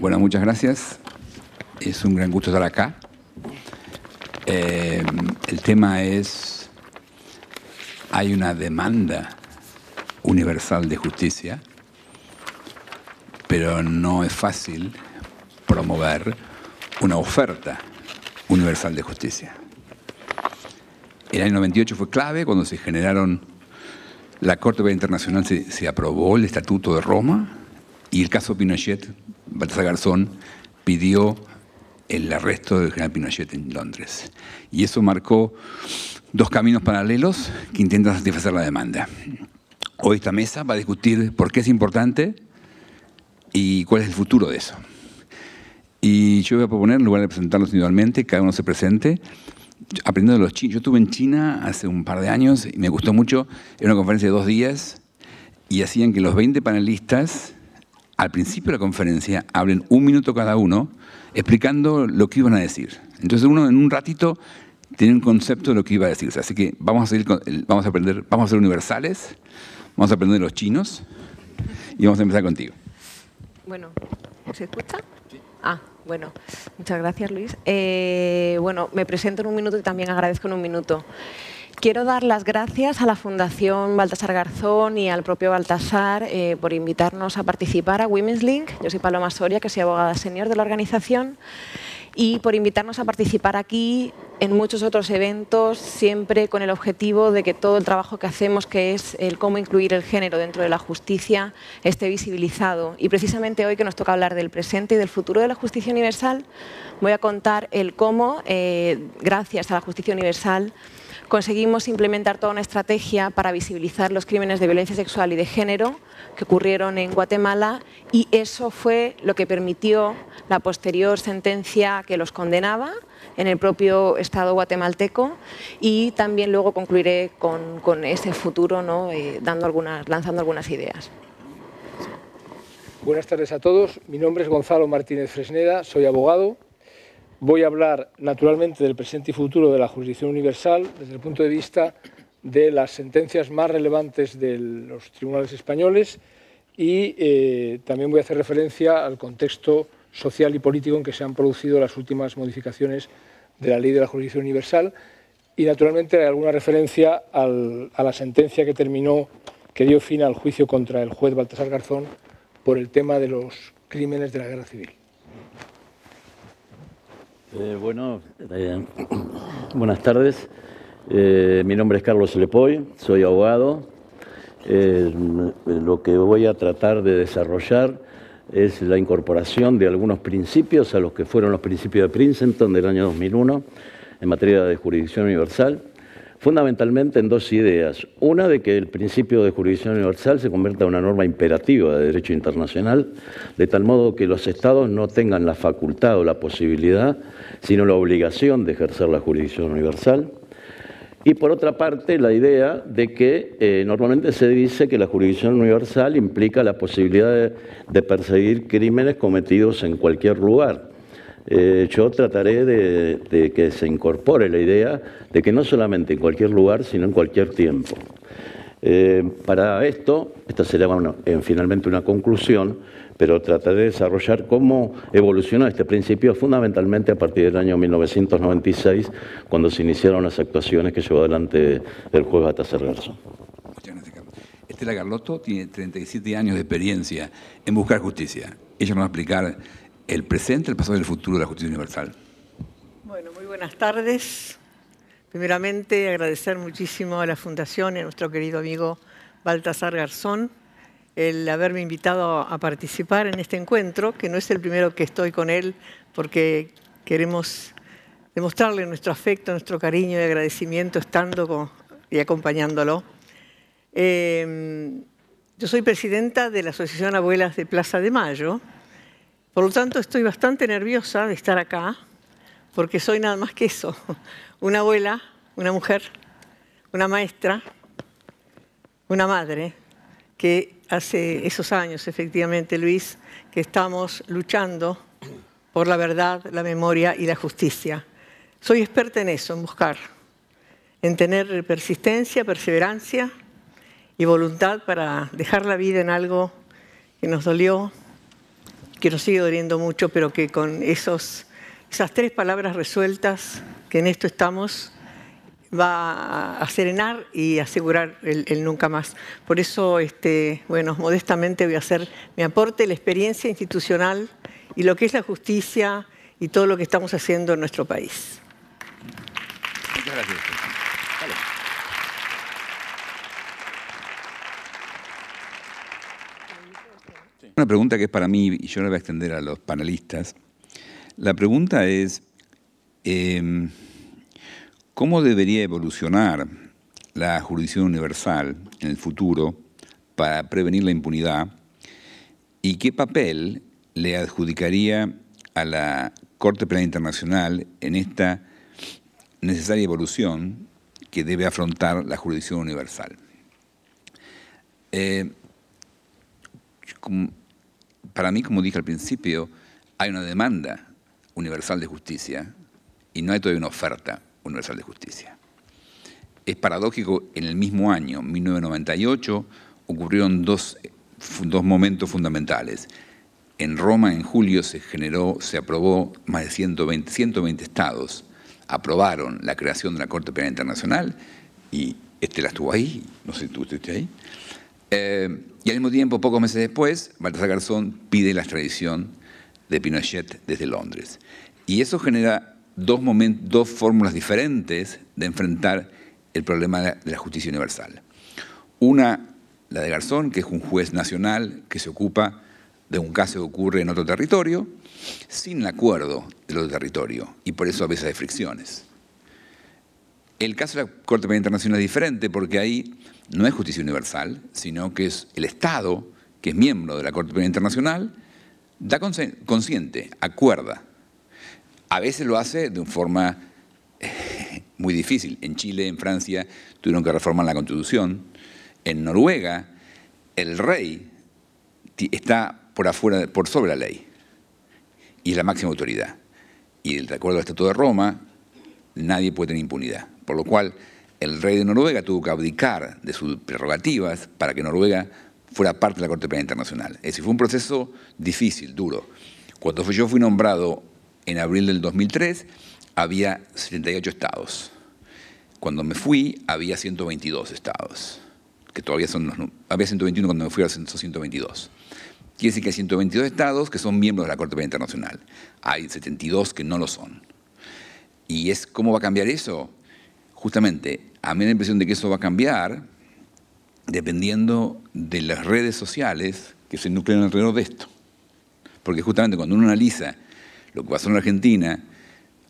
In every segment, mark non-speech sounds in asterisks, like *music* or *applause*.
Bueno, muchas gracias. Es un gran gusto estar acá. Eh, el tema es, hay una demanda universal de justicia, pero no es fácil promover una oferta universal de justicia. El año 98 fue clave cuando se generaron, la Corte Internacional se aprobó el Estatuto de Roma y el caso Pinochet Baltasar Garzón pidió el arresto del General Pinochet en Londres. Y eso marcó dos caminos paralelos que intentan satisfacer la demanda. Hoy esta mesa va a discutir por qué es importante y cuál es el futuro de eso. Y yo voy a proponer, en lugar de presentarlos individualmente, cada uno se presente, aprendiendo de los chinos. Yo estuve en China hace un par de años y me gustó mucho. Era una conferencia de dos días y hacían que los 20 panelistas al principio de la conferencia hablen un minuto cada uno explicando lo que iban a decir. Entonces uno en un ratito tiene un concepto de lo que iba a decirse. Así que vamos a, vamos a aprender, vamos a ser universales, vamos a aprender los chinos y vamos a empezar contigo. Bueno, ¿se escucha? Ah, bueno, muchas gracias Luis. Eh, bueno, me presento en un minuto y también agradezco en un minuto. Quiero dar las gracias a la Fundación Baltasar Garzón y al propio Baltasar eh, por invitarnos a participar a Women's Link. Yo soy Paloma Soria, que soy abogada senior de la organización, y por invitarnos a participar aquí en muchos otros eventos, siempre con el objetivo de que todo el trabajo que hacemos, que es el cómo incluir el género dentro de la justicia, esté visibilizado. Y precisamente hoy que nos toca hablar del presente y del futuro de la justicia universal, voy a contar el cómo, eh, gracias a la justicia universal, conseguimos implementar toda una estrategia para visibilizar los crímenes de violencia sexual y de género que ocurrieron en Guatemala y eso fue lo que permitió la posterior sentencia que los condenaba en el propio Estado guatemalteco y también luego concluiré con, con ese futuro ¿no? Eh, dando algunas, lanzando algunas ideas. Buenas tardes a todos, mi nombre es Gonzalo Martínez Fresneda, soy abogado, Voy a hablar naturalmente del presente y futuro de la jurisdicción universal desde el punto de vista de las sentencias más relevantes de los tribunales españoles y eh, también voy a hacer referencia al contexto social y político en que se han producido las últimas modificaciones de la ley de la jurisdicción universal y naturalmente hay alguna referencia a la sentencia que terminó, que dio fin al juicio contra el juez Baltasar Garzón por el tema de los crímenes de la guerra civil. Eh, bueno, eh, buenas tardes. Eh, mi nombre es Carlos Lepoy, soy abogado. lo que voy a tratar de desarrollar es la incorporación de algunos principios a los que fueron los principios de Princeton del año 2001 en materia de jurisdicción universal fundamentalmente en dos ideas. Una de que el principio de jurisdicción universal se convierta en una norma imperativa de derecho internacional, de tal modo que los estados no tengan la facultad o la posibilidad, sino la obligación de ejercer la jurisdicción universal. Y por otra parte, la idea de que eh, normalmente se dice que la jurisdicción universal implica la posibilidad de perseguir crímenes cometidos en cualquier lugar eh, yo trataré de, que se incorpore la idea de que no solamente en cualquier lugar, sino en cualquier tiempo. Eh, para esto, esta sería bueno, en, finalmente una conclusión, pero trataré de desarrollar cómo evolucionó este principio fundamentalmente a partir del año 1996, cuando se iniciaron las actuaciones que llevó adelante el juez Bata Garzón. Muchas gracias, Carlos. Estela Carlotto tiene 37 años de experiencia en buscar justicia. Ella nos va a explicar el presente, el pasado y el futuro de la justicia universal. Bueno, muy buenas tardes. Primeramente, agradecer muchísimo a la Fundación y a nuestro querido amigo Baltasar Garzón el haberme invitado a participar en este encuentro, que no es el primero que estoy con él, porque queremos demostrarle nuestro afecto, nuestro cariño y agradecimiento estando y acompañándolo. Eh, yo soy presidenta de la Asociación Abuelas de Plaza de Mayo, por lo tanto, estoy bastante nerviosa de estar acá, porque soy nada más que eso, *laughs* una abuela, una mujer, una maestra, una madre, que hace esos años, efectivamente, Luis, que estamos luchando por la verdad, la memoria y la justicia. Soy experta en eso, en buscar, en tener persistencia, perseverancia y voluntad para dejar la vida en algo que nos dolió, que nos sigue doliendo mucho, pero que con esos, esas tres palabras resueltas, que en esto estamos, va a serenar y asegurar el, nunca más. Por eso, este, bueno, modestamente voy a hacer mi aporte, la experiencia institucional y lo que es la justicia y todo lo que estamos haciendo en nuestro país. Muchas gracias. Una pregunta que es para mí, y yo la voy a extender a los panelistas. La pregunta es, em, ¿cómo debería evolucionar la jurisdicción universal en el futuro para prevenir la impunidad? ¿Y qué papel le adjudicaría a la Corte Penal Internacional en esta necesaria evolución que debe afrontar la jurisdicción universal? Eh, para mí, como dije al principio, hay una demanda universal de justicia y no hay todavía una oferta universal de justicia. Es paradójico, en el mismo año, 1998, ocurrieron dos, dos momentos fundamentales. En Roma, en julio, se generó, se aprobó más de 120, 120 estados, aprobaron la creación de la Corte Penal Internacional y este la estuvo ahí, no sé si tú estuviste ahí, eh, y al mismo tiempo, pocos meses después, Baltasar Garzón pide la extradición de Pinochet desde Londres. Y eso genera dos, dos fórmulas diferentes de enfrentar el problema de la justicia universal. Una, la de Garzón, que es un juez nacional que se ocupa de un caso que ocurre en otro territorio, sin el acuerdo del otro territorio, y por eso a veces hay fricciones. El caso de la Corte Penal Internacional es diferente porque ahí no es justicia universal, sino que es el Estado, que es miembro de la Corte Penal Internacional, da consciente, acuerda. A veces lo hace de una forma eh, muy difícil. En Chile, en Francia, tuvieron que reformar la Constitución. En Noruega, el rey está por, afuera, por sobre la ley y es la máxima autoridad. Y de acuerdo al Estatuto de Roma, nadie puede tener impunidad por lo cual el rey de Noruega tuvo que abdicar de sus prerrogativas para que Noruega fuera parte de la Corte Penal Internacional. Es decir, fue un proceso difícil, duro. Cuando yo fui nombrado en abril del 2003, había 78 estados. Cuando me fui, había 122 estados, que todavía son Había 121 cuando me fui, ahora son 122. Quiere decir que hay 122 estados que son miembros de la Corte Penal Internacional. Hay 72 que no lo son. ¿Y es cómo va a cambiar eso? justamente a mí me da la impresión de que eso va a cambiar dependiendo de las redes sociales que se nuclean alrededor de esto. Porque justamente cuando uno analiza lo que pasó en la Argentina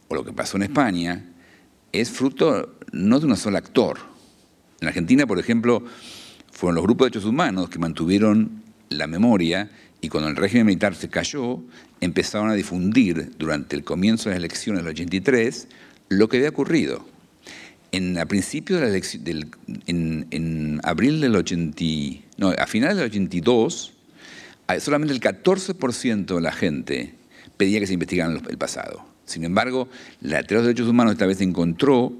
o lo que pasó en España, es fruto no de un solo actor. En la Argentina, por ejemplo, fueron los grupos de derechos humanos que mantuvieron la memoria y cuando el régimen militar se cayó, empezaron a difundir durante el comienzo de las elecciones del 83 lo que había ocurrido en, a principio de la en, abril del 80, a finales del 82, ah, solamente el 14% de la gente pedía que se investigara el pasado. Sin embargo, la teoría de los derechos humanos esta vez encontró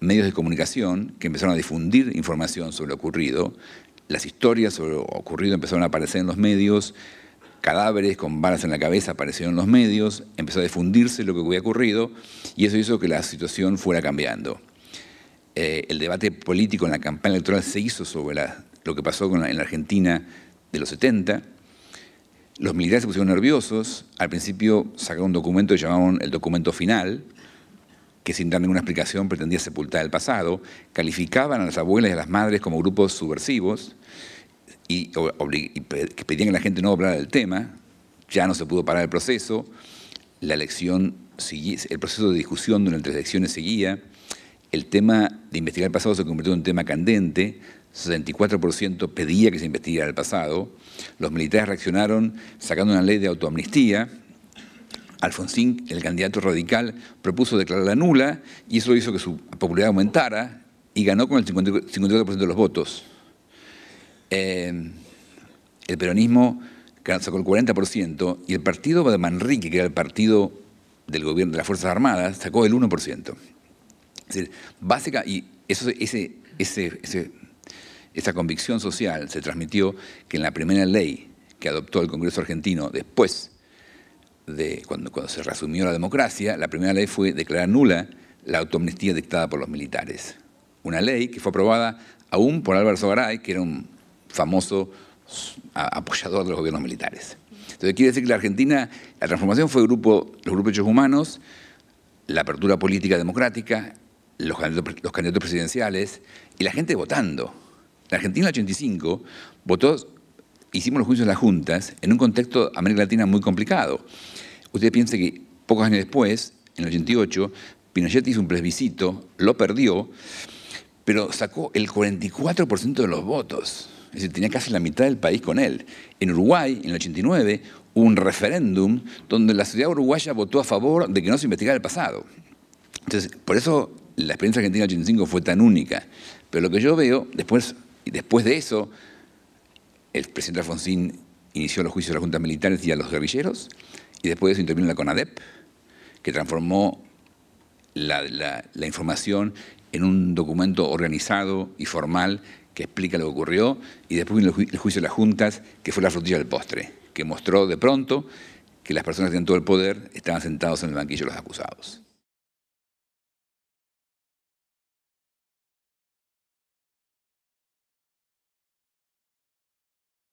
medios de comunicación que empezaron a difundir información sobre lo ocurrido. Las historias sobre lo ocurrido empezaron a aparecer en los medios, cadáveres con balas en la cabeza aparecieron en los medios, empezó a difundirse lo que había ocurrido y eso hizo que la situación fuera cambiando. Eh, el debate político en la campaña electoral se hizo sobre lo que pasó en la Argentina de los 70. Los militares se pusieron nerviosos. Al principio sacaron un documento que llamaron el documento final, que sin dar ninguna explicación pretendía sepultar el pasado. Calificaban a las abuelas y a las madres como grupos subversivos y, pedían que la gente no hablara del tema. Ya no se pudo parar el proceso. La el proceso de discusión durante las elecciones seguía el tema de investigar el pasado se convirtió en un tema candente, 64% pedía que se investigara el pasado, los militares reaccionaron sacando una ley de autoamnistía, Alfonsín, el candidato radical, propuso declararla nula y eso hizo que su popularidad aumentara y ganó con el 54% de los votos. Eh, el peronismo sacó el 40% y el partido de Manrique, que era el partido del gobierno de las Fuerzas Armadas, sacó el 1%. Es básica, y eso, ese, ese, esa convicción social se transmitió que en la primera ley que adoptó el Congreso argentino después de cuando, se resumió la democracia, la primera ley fue declarar nula la autoamnistía dictada por los militares. Una ley que fue aprobada aún por Álvaro Sogaray, que era un famoso apoyador de los gobiernos militares. Entonces quiere decir que la Argentina, la transformación fue grupo, los grupos de hechos humanos, la apertura política democrática, los candidatos, presidenciales y la gente votando. La Argentina en el 85 votó, hicimos los juicios de las juntas en un contexto América Latina muy complicado. Usted piense que pocos años después, en el 88, Pinochet hizo un plebiscito, lo perdió, pero sacó el 44% de los votos. Es decir, tenía casi la mitad del país con él. En Uruguay, en el 89, hubo un referéndum donde la ciudad uruguaya votó a favor de que no se investigara el pasado. Entonces, por eso la experiencia argentina del 85 fue tan única. Pero lo que yo veo, después, después de eso, el presidente Alfonsín inició los juicios de las juntas militares y a los guerrilleros, y después de eso intervino la CONADEP, que transformó la, información en un documento organizado y formal que explica lo que ocurrió, y después vino el, juicio de las juntas, que fue la frutilla del postre, que mostró de pronto que las personas que tenían todo el poder estaban sentados en el banquillo de los acusados.